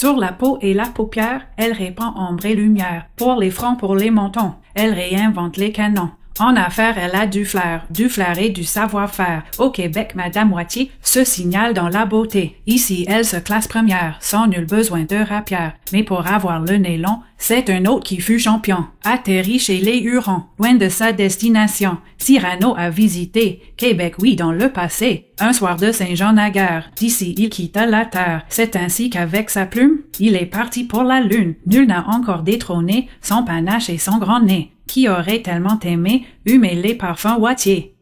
Sur la peau et la paupière, elle répand ombre et lumière. Pour les fronts, pour les mentons, elle réinvente les canons. En affaires, elle a du flair, du flair et du savoir-faire. Au Québec, Madame Moitié se signale dans la beauté. Ici, elle se classe première, sans nul besoin de rapière. Mais pour avoir le nez long, c'est un autre qui fut champion. Atterri chez les Hurons, loin de sa destination. Cyrano a visité Québec, oui, dans le passé. Un soir de Saint-Jean-Naguère, d'ici il quitta la terre. C'est ainsi qu'avec sa plume, il est parti pour la lune. Nul n'a encore détrôné son panache et son grand nez qui aurait tellement aimé humer les parfums Wattier.